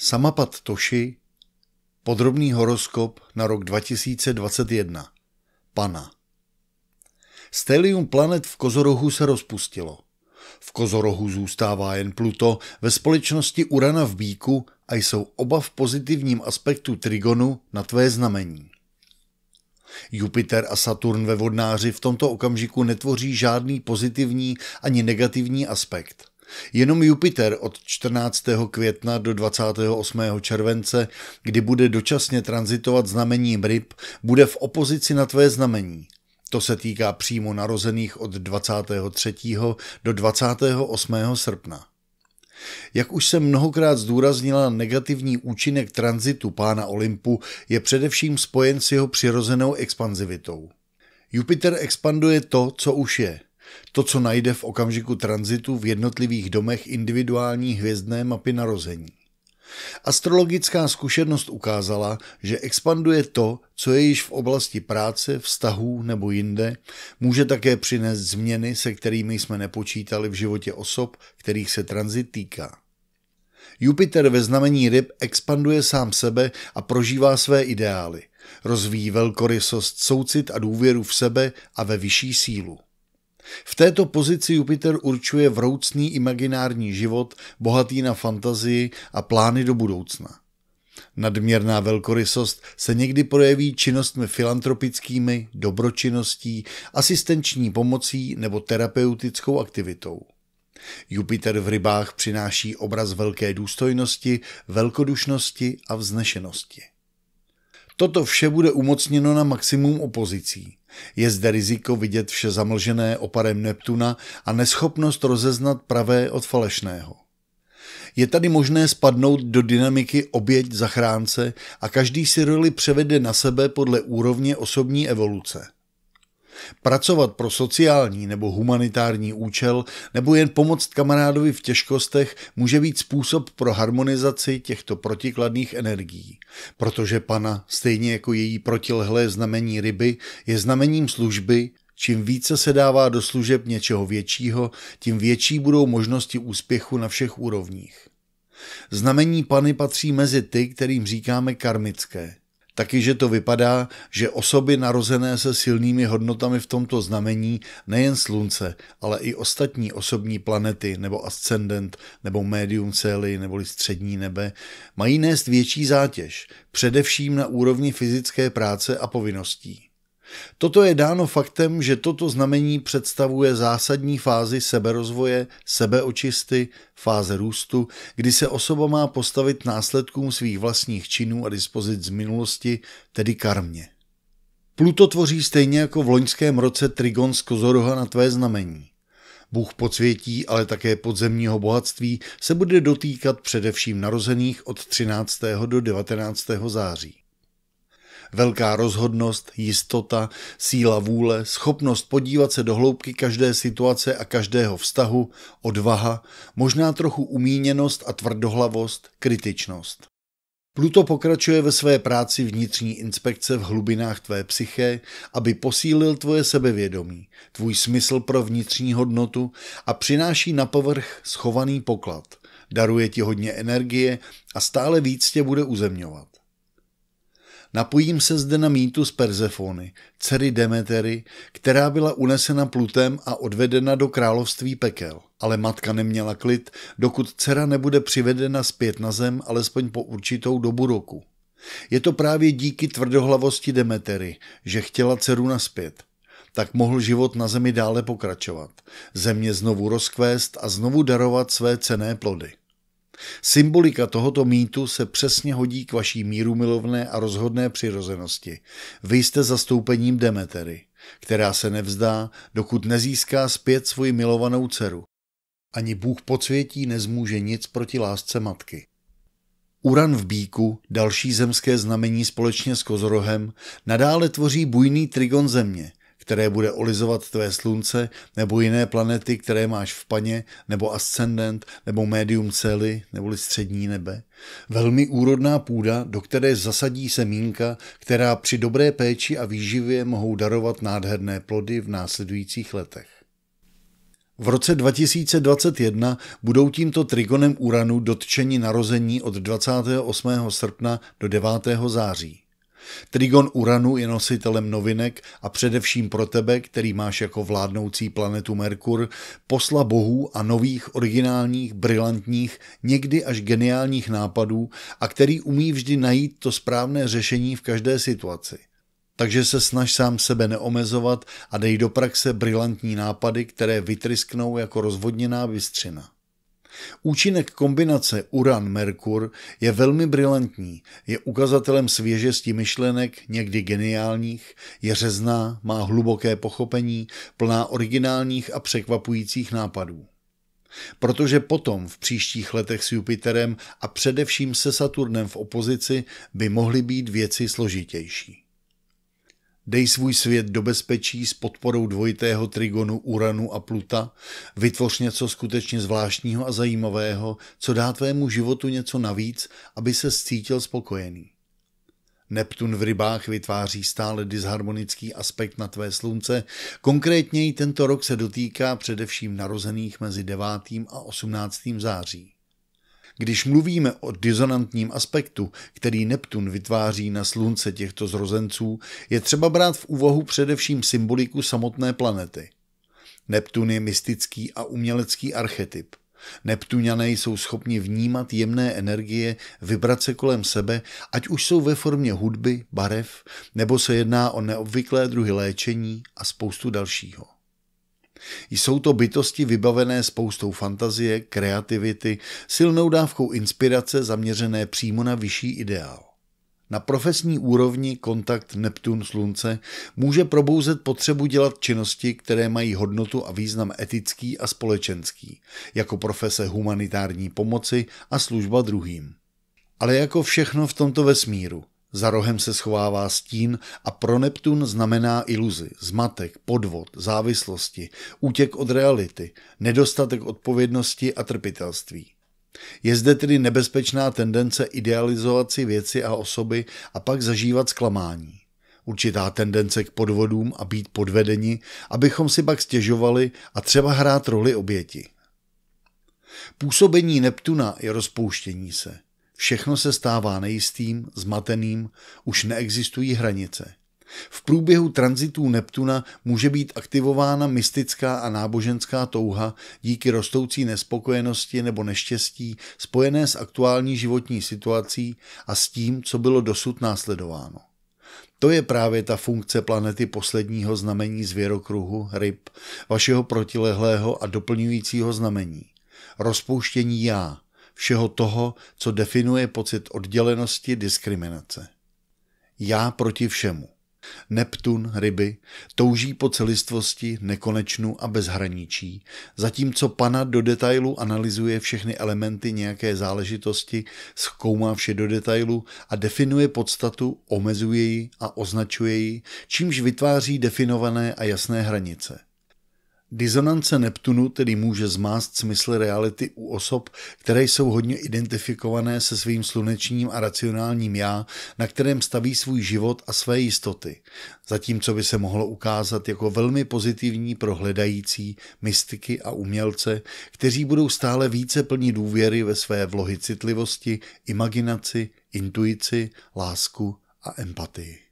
Samapad Toši, podrobný horoskop na rok 2021. Pana. Stelium planet v Kozorohu se rozpustilo. V Kozorohu zůstává jen Pluto, ve společnosti Urana v Bíku a jsou oba v pozitivním aspektu Trigonu na tvé znamení. Jupiter a Saturn ve vodnáři v tomto okamžiku netvoří žádný pozitivní ani negativní aspekt. Jenom Jupiter od 14. května do 28. července, kdy bude dočasně transitovat znamením ryb, bude v opozici na tvé znamení. To se týká přímo narozených od 23. do 28. srpna. Jak už jsem mnohokrát zdůraznila, negativní účinek tranzitu pána Olympu je především spojen s jeho přirozenou expanzivitou. Jupiter expanduje to, co už je – to, co najde v okamžiku tranzitu v jednotlivých domech individuální hvězdné mapy narození. Astrologická zkušenost ukázala, že expanduje to, co je již v oblasti práce, vztahů nebo jinde, může také přinést změny, se kterými jsme nepočítali v životě osob, kterých se tranzit týká. Jupiter ve znamení ryb expanduje sám sebe a prožívá své ideály. Rozvíjí velkorysost, soucit a důvěru v sebe a ve vyšší sílu. V této pozici Jupiter určuje vroucný imaginární život, bohatý na fantazii a plány do budoucna. Nadměrná velkorysost se někdy projeví činnostmi filantropickými, dobročinností, asistenční pomocí nebo terapeutickou aktivitou. Jupiter v rybách přináší obraz velké důstojnosti, velkodušnosti a vznešenosti. Toto vše bude umocněno na maximum opozicí. Je zde riziko vidět vše zamlžené oparem Neptuna a neschopnost rozeznat pravé od falešného. Je tady možné spadnout do dynamiky oběť zachránce a každý si roli převede na sebe podle úrovně osobní evoluce – Pracovat pro sociální nebo humanitární účel nebo jen pomoct kamarádovi v těžkostech může být způsob pro harmonizaci těchto protikladných energií, protože pana, stejně jako její protilehlé znamení ryby, je znamením služby, Čím více se dává do služeb něčeho většího, tím větší budou možnosti úspěchu na všech úrovních. Znamení Pany patří mezi ty, kterým říkáme karmické taky, že to vypadá, že osoby narozené se silnými hodnotami v tomto znamení nejen slunce, ale i ostatní osobní planety nebo ascendent nebo médium cely nebo střední nebe mají nést větší zátěž, především na úrovni fyzické práce a povinností. Toto je dáno faktem, že toto znamení představuje zásadní fázi seberozvoje, sebeočisty, fáze růstu, kdy se osoba má postavit následkům svých vlastních činů a dispozit z minulosti, tedy karmě. Pluto tvoří stejně jako v loňském roce Trigon z Kozoroha na tvé znamení. Bůh podsvětí, ale také podzemního bohatství se bude dotýkat především narozených od 13. do 19. září. Velká rozhodnost, jistota, síla vůle, schopnost podívat se do hloubky každé situace a každého vztahu, odvaha, možná trochu umíněnost a tvrdohlavost, kritičnost. Pluto pokračuje ve své práci vnitřní inspekce v hlubinách tvé psyché, aby posílil tvoje sebevědomí, tvůj smysl pro vnitřní hodnotu a přináší na povrch schovaný poklad. Daruje ti hodně energie a stále víc tě bude uzemňovat. Napojím se zde na z Persefony, dcery Demetery, která byla unesena plutem a odvedena do království pekel. Ale matka neměla klid, dokud dcera nebude přivedena zpět na zem alespoň po určitou dobu roku. Je to právě díky tvrdohlavosti Demetery, že chtěla dceru naspět. Tak mohl život na zemi dále pokračovat, země znovu rozkvést a znovu darovat své cené plody. Symbolika tohoto mýtu se přesně hodí k vaší mírumilovné a rozhodné přirozenosti. Vy jste zastoupením Demetery, která se nevzdá, dokud nezíská zpět svoji milovanou dceru. Ani Bůh podsvětí nezmůže nic proti lásce matky. Uran v Bíku, další zemské znamení společně s Kozorohem, nadále tvoří bujný trigon země – které bude olizovat tvé slunce, nebo jiné planety, které máš v paně, nebo ascendent, nebo médium cely, neboli střední nebe. Velmi úrodná půda, do které zasadí semínka, která při dobré péči a výživě mohou darovat nádherné plody v následujících letech. V roce 2021 budou tímto trigonem Uranu dotčeni narození od 28. srpna do 9. září. Trigon Uranu je nositelem novinek a především pro tebe, který máš jako vládnoucí planetu Merkur, posla bohů a nových originálních, brilantních, někdy až geniálních nápadů a který umí vždy najít to správné řešení v každé situaci. Takže se snaž sám sebe neomezovat a dej do praxe brilantní nápady, které vytrysknou jako rozvodněná bystřina. Účinek kombinace uran-merkur je velmi brilantní, je ukazatelem svěžesti myšlenek, někdy geniálních, je řezná, má hluboké pochopení, plná originálních a překvapujících nápadů. Protože potom v příštích letech s Jupiterem a především se Saturnem v opozici by mohly být věci složitější. Dej svůj svět do bezpečí s podporou dvojitého trigonu Uranu a Pluta, vytvoř něco skutečně zvláštního a zajímavého, co dá tvému životu něco navíc, aby se cítil spokojený. Neptun v rybách vytváří stále disharmonický aspekt na tvé slunce, konkrétněji tento rok se dotýká především narozených mezi 9. a 18. září. Když mluvíme o disonantním aspektu, který Neptun vytváří na slunce těchto zrozenců, je třeba brát v úvahu především symboliku samotné planety. Neptun je mystický a umělecký archetyp. Neptuňané jsou schopni vnímat jemné energie, se kolem sebe, ať už jsou ve formě hudby, barev, nebo se jedná o neobvyklé druhy léčení a spoustu dalšího. Jsou to bytosti vybavené spoustou fantazie, kreativity, silnou dávkou inspirace zaměřené přímo na vyšší ideál. Na profesní úrovni kontakt Neptun-Slunce může probouzet potřebu dělat činnosti, které mají hodnotu a význam etický a společenský, jako profese humanitární pomoci a služba druhým. Ale jako všechno v tomto vesmíru – za rohem se schovává stín a pro Neptun znamená iluzi, zmatek, podvod, závislosti, útěk od reality, nedostatek odpovědnosti a trpitelství. Je zde tedy nebezpečná tendence idealizovat si věci a osoby a pak zažívat zklamání. Určitá tendence k podvodům a být podvedeni, abychom si pak stěžovali a třeba hrát roli oběti. Působení Neptuna je rozpouštění se – Všechno se stává nejistým, zmateným, už neexistují hranice. V průběhu tranzitů Neptuna může být aktivována mystická a náboženská touha díky rostoucí nespokojenosti nebo neštěstí spojené s aktuální životní situací a s tím, co bylo dosud následováno. To je právě ta funkce planety posledního znamení zvěrokruhu, ryb, vašeho protilehlého a doplňujícího znamení. Rozpouštění já, všeho toho, co definuje pocit oddělenosti diskriminace. Já proti všemu. Neptun, ryby, touží po celistvosti, nekonečnu a bezhraničí, zatímco pana do detailu analyzuje všechny elementy nějaké záležitosti, zkoumá vše do detailu a definuje podstatu, omezuje ji a označuje ji, čímž vytváří definované a jasné hranice. Dizonance Neptunu tedy může zmást smysl reality u osob, které jsou hodně identifikované se svým slunečním a racionálním já, na kterém staví svůj život a své jistoty, zatímco by se mohlo ukázat jako velmi pozitivní pro hledající, mystiky a umělce, kteří budou stále více plní důvěry ve své vlohy citlivosti, imaginaci, intuici, lásku a empatii.